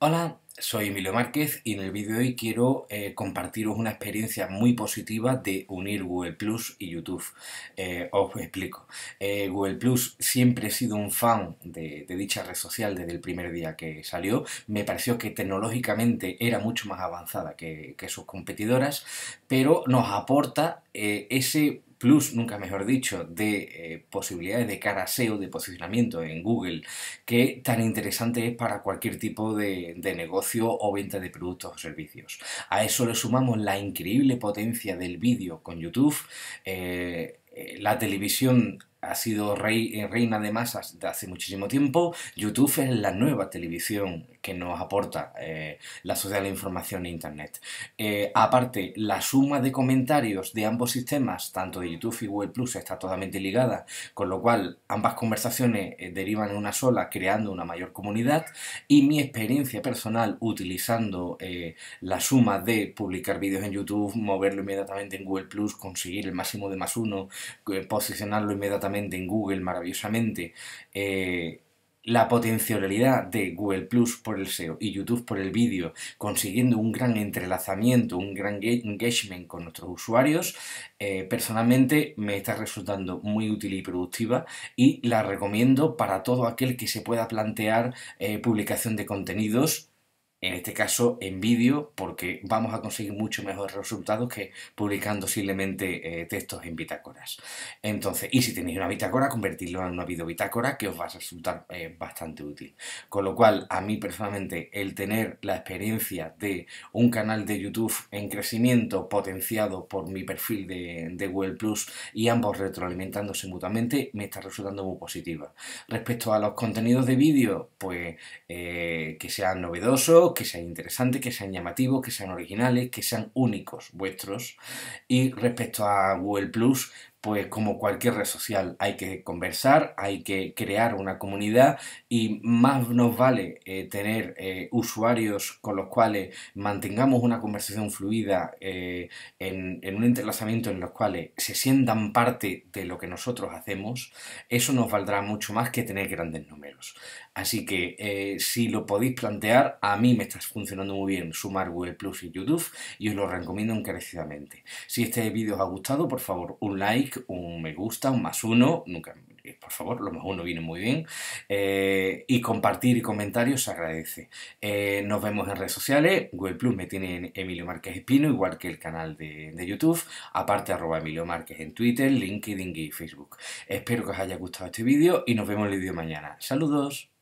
Hola, soy Emilio Márquez y en el vídeo de hoy quiero eh, compartiros una experiencia muy positiva de unir Google Plus y YouTube. Eh, os explico. Eh, Google Plus siempre he sido un fan de, dicha red social desde el primer día que salió. Me pareció que tecnológicamente era mucho más avanzada que sus competidoras, pero nos aporta ese plus, nunca mejor dicho, de eh, posibilidades de cara e de posicionamiento en Google, que tan interesante es para cualquier tipo de, negocio o venta de productos o servicios. A eso le sumamos la increíble potencia del vídeo con YouTube. Eh, eh, la televisión ha sido rey, eh, reina de masas de hace muchísimo tiempo. YouTube es la nueva televisión que nos aporta eh, la sociedad de información e Internet. Eh, aparte, la suma de comentarios de ambos sistemas, tanto de YouTube y Google Plus, está totalmente ligada, con lo cual ambas conversaciones derivan en una sola, creando una mayor comunidad. Y mi experiencia personal utilizando la suma de publicar vídeos en YouTube, moverlo inmediatamente en Google Plus, conseguir el máximo de más uno, posicionarlo inmediatamente en Google, maravillosamente eh, la potencialidad de Google Plus por el SEO y YouTube por el vídeo, consiguiendo un gran entrelazamiento, un gran engagement con nuestros usuarios, eh, personalmente me está resultando muy útil y productiva y la recomiendo para todo aquel que se pueda plantear eh, publicación de contenidos en este caso en vídeo, porque vamos a conseguir mucho mejores resultados que publicando simplemente eh, textos en bitácoras. Entonces, y si tenéis una bitácora, convertirlo en una bitácora que os va a resultar eh, bastante útil. Con lo cual, a mí personalmente, el tener la experiencia de un canal de YouTube en crecimiento potenciado por mi perfil de, Google Plus y ambos retroalimentándose mutuamente, me está resultando muy positiva. Respecto a los contenidos de vídeo, pues eh, que sean novedosos, que sean interesantes, que sean llamativos, que sean originales, que sean únicos vuestros. Y respecto a Google Plus, pues como cualquier red social, hay que conversar, hay que crear una comunidad y más nos vale eh, tener eh, usuarios con los cuales mantengamos una conversación fluida eh, en, un entrelazamiento en los cuales se sientan parte de lo que nosotros hacemos, eso nos valdrá mucho más que tener grandes números. Así que si lo podéis plantear, a mí me está funcionando muy bien sumar Google Plus y YouTube y os lo recomiendo encarecidamente. Si este vídeo os ha gustado, por favor, un like un me gusta, un más uno, nunca, eh, por favor, lo más uno viene muy bien. Eh, y compartir y comentarios se agradece. Eh, nos vemos en redes sociales. Google Plus me en Emilio Márquez Espino, igual que el canal de, YouTube. Aparte, arroba Emilio Márquez en Twitter, LinkedIn y Facebook. Espero que os haya gustado este vídeo y nos vemos el vídeo mañana. Saludos.